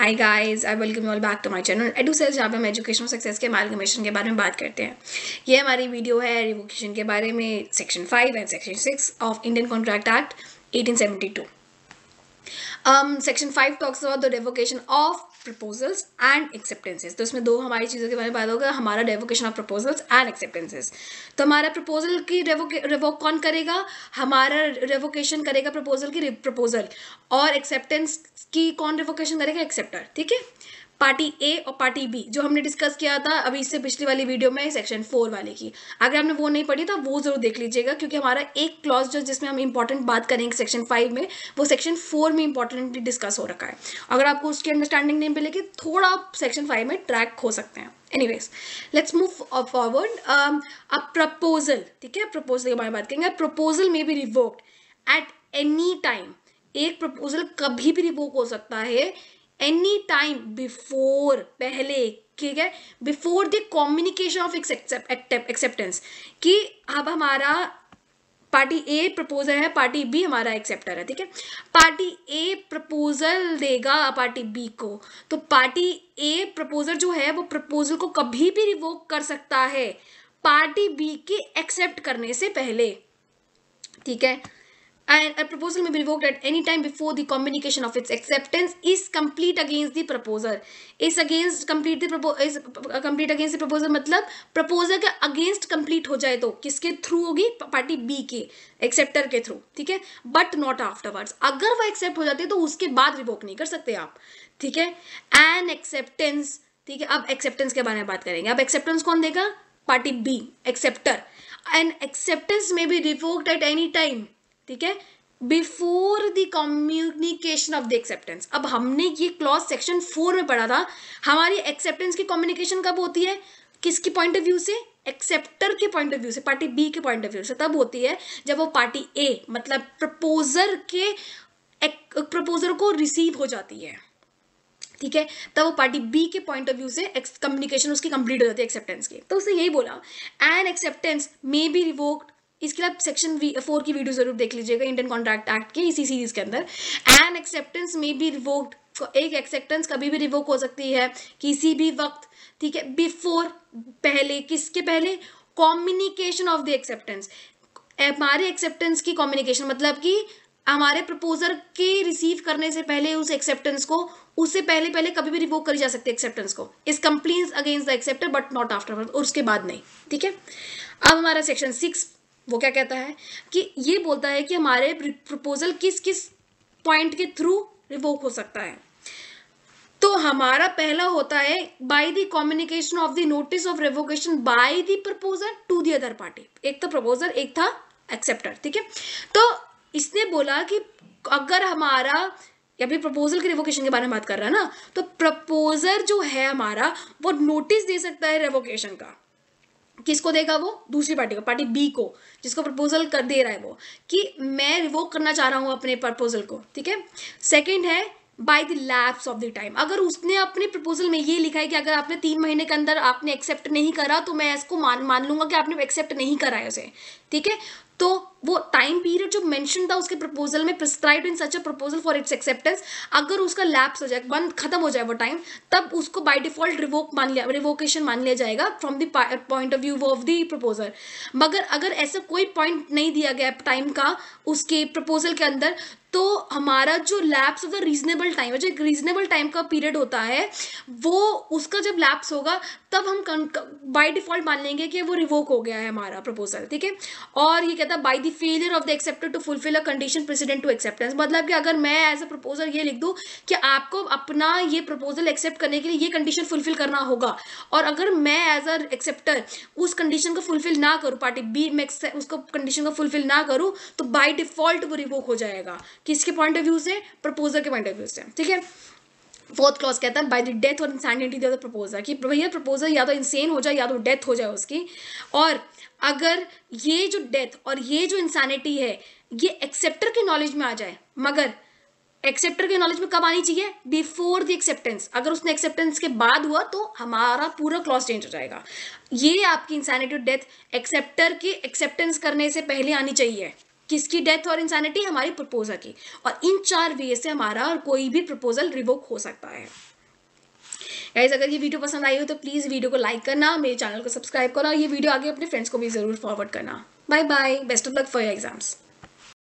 high guys I welcome all back to my channel Edu Cells जहाँ पे हम education success के मार्गमेशन के बारे में बात करते हैं ये हमारी वीडियो है रिवोकेशन के बारे में section five and section six of Indian contract act 1872 um section 5 talks about the revocation of proposals and acceptances तो इसमें दो हमारी चीज़ों के बारे में बात होगा हमारा revocation of proposals and acceptances तो हमारा प्रपोजल की रेवोक कौन करेगा हमारा रेवोकेशन करेगा प्रपोजल की प्रपोजल और एक्सेप्टेंस की कौन रेवोकेशन करेगा एक्सेप्टर ठीक है पार्टी ए और पार्टी बी जो हमने डिस्कस किया था अभी इससे पिछली वाली वीडियो में सेक्शन फोर वाले की अगर हमने वो नहीं पढ़ी तो वो जरूर देख लीजिएगा क्योंकि हमारा एक क्लॉज जो जिसमें हम इंपॉर्टेंट बात करेंगे सेक्शन फाइव में वो सेक्शन फोर में इंपॉर्टेंटली डिस्कस हो रखा है अगर आपको उसकी अंडरस्टैंडिंग नहीं मिलेगी थोड़ा आप सेक्शन फाइव में ट्रैक हो सकते हैं वेज let's move forward a proposal ठीक है प्रपोजल के बारे में बात करेंगे प्रपोजल में भी रिवोक्ड एट एनी टाइम एक प्रपोजल कभी भी रिवोक हो सकता है एनी टाइम बिफोर पहले ठीक है before the communication of acceptance कि अब हमारा पार्टी ए प्रपोजल है पार्टी बी हमारा एक्सेप्टर है ठीक है पार्टी ए प्रपोजल देगा पार्टी बी को तो पार्टी ए प्रपोजल जो है वो प्रपोजल को कभी भी रिवोक कर सकता है पार्टी बी के एक्सेप्ट करने से पहले ठीक है and a proposal may be revoked at any time before the communication of its acceptance is complete against the proposer is against complete the proposal is uh, complete against the proposal मतलब proposer के against complete हो जाए तो किसके through होगी party B के acceptor के through ठीक है बट नॉट आफ्टरवर्ड्स अगर वो एक्सेप्ट हो जाती है तो उसके बाद रिवोक नहीं कर सकते आप ठीक है एन एक्सेप्टेंस ठीक है अब एक्सेप्टेंस के बारे में बात करेंगे अब एक्सेप्टेंस कौन देगा party B acceptor and acceptance may be revoked at any time ठीक है before the communication of the acceptance अब हमने ये क्लॉज सेक्शन फोर में पढ़ा था हमारी एक्सेप्टेंस की कम्युनिकेशन कब होती है किसकी पॉइंट ऑफ व्यू से एक्सेप्टर के पॉइंट ऑफ व्यू से पार्टी बी के पॉइंट ऑफ व्यू से तब होती है जब वो पार्टी ए मतलब प्रपोजर के प्रपोजर को रिसीव हो जाती है ठीक है तब वो पार्टी बी के पॉइंट ऑफ व्यू से कम्युनिकेशन उसकी कंप्लीट हो जाती है एक्सेप्टेंस की तो उसने यही बोला an acceptance may be revoked इसके लिए सेक्शन फोर की वीडियो जरूर देख लीजिएगा इंडियन कॉन्ट्रैक्ट एक्ट के इसी सीरीज के अंदर एंड एक्सेप्टेंस में भी रिवोक्ड एक एक्सेप्टेंस कभी भी रिवोक हो सकती है किसी भी वक्त ठीक है बिफोर पहले किसके पहले कॉम्युनिकेशन ऑफ द एक्सेप्टेंस हमारे एक्सेप्टेंस की कॉम्युनिकेशन मतलब कि हमारे प्रपोजर के रिसीव करने से पहले उस एक्सेप्टेंस को उससे पहले पहले कभी भी रिवोक करी जा सकती है एक्सेप्टेंस को इस complete against the acceptor but not after और उसके बाद नहीं ठीक है अब हमारा सेक्शन सिक्स वो क्या कहता है कि ये बोलता है कि हमारे प्रपोजल किस किस पॉइंट के थ्रू रिवोक हो सकता है तो हमारा पहला होता है by the communication of the notice of revocation by the proposal to the other party एक था प्रपोजल एक था एक्सेप्टर ठीक है तो इसने बोला कि अगर हमारा या फिर प्रपोजल के रिवोकेशन के बारे में बात कर रहा है ना तो प्रपोजर जो है हमारा वो नोटिस दे सकता है रेवोकेशन का किसको देगा वो दूसरी पार्टी को पार्टी बी को जिसको प्रपोजल कर दे रहा है वो कि मैं रिवोक करना चाह रहा हूँ अपने प्रपोजल को ठीक है सेकेंड है by the lapse of the time अगर उसने अपने प्रपोजल में ये लिखा है कि अगर आपने तीन महीने के अंदर आपने एक्सेप्ट नहीं करा तो मैं इसको मान मान लूंगा कि आपने एक्सेप्ट नहीं करा है उसे ठीक है तो वो टाइम पीरियड जो मेंशन था उसके प्रपोजल में prescribe in such a proposal for its acceptance अगर उसका लैप्स हो जाए बंद खत्म हो जाए वो टाइम तब उसको बाय डिफॉल्ट रिवोक मान लिया रिवोकेशन मान लिया जाएगा from the point of view of the proposal मगर अगर ऐसा कोई पॉइंट नहीं दिया गया टाइम का उसके प्रपोजल के अंदर तो हमारा जो lapse of the reasonable time जो एक रीजनेबल टाइम का पीरियड होता है वो उसका जब लैप्स होगा तब हम बाय डिफॉल्ट मान लेंगे कि वो रिवोक हो गया है हमारा प्रपोजल ठीक है और ये कहता है by the the failure of the acceptor to fulfil a condition precedent to acceptance मतलब कि अगर मैं एज अ प्रपोजल ये लिख दूँ कि आपको अपना ये प्रपोजल एक्सेप्ट करने के लिए ये कंडीशन फुलफिल करना होगा और अगर मैं एज अ एक्सेप्टर उस कंडीशन को फुलफिल ना करूँ पार्टी बी मैं उसको कंडीशन को फुलफिल ना करूँ तो बाई डिफॉल्ट वो रिवोक हो जाएगा किसके पॉइंट ऑफ व्यू से प्रपोजल के पॉइंट ऑफ व्यू से ठीक है फोर्थ क्लॉज कहता है बाय द डेथ और इंसैनिटी द प्रपोजर कि भैया प्रपोजर या तो इंसेन हो जाए या तो डेथ हो जाए उसकी और अगर ये जो डेथ और ये जो इंसानिटी है ये एक्सेप्टर के नॉलेज में आ जाए मगर एक्सेप्टर के नॉलेज में कब आनी चाहिए बिफोर द एक्सेप्टेंस अगर उसने एक्सेप्टेंस के बाद हुआ तो हमारा पूरा क्लॉज चेंज हो जाएगा ये आपकी इंसानिटी डेथ एक्सेप्टर की एक्सेप्टेंस करने से पहले आनी चाहिए किसकी डेथ और इंसानिटी हमारी प्रपोजल की और इन चार वे से हमारा और कोई भी प्रपोजल रिवोक हो सकता है गाइज अगर ये वीडियो पसंद आई हो तो प्लीज़ वीडियो को लाइक करना मेरे चैनल को सब्सक्राइब करना और ये वीडियो आगे अपने फ्रेंड्स को भी ज़रूर फॉरवर्ड करना bye bye best of luck for your exams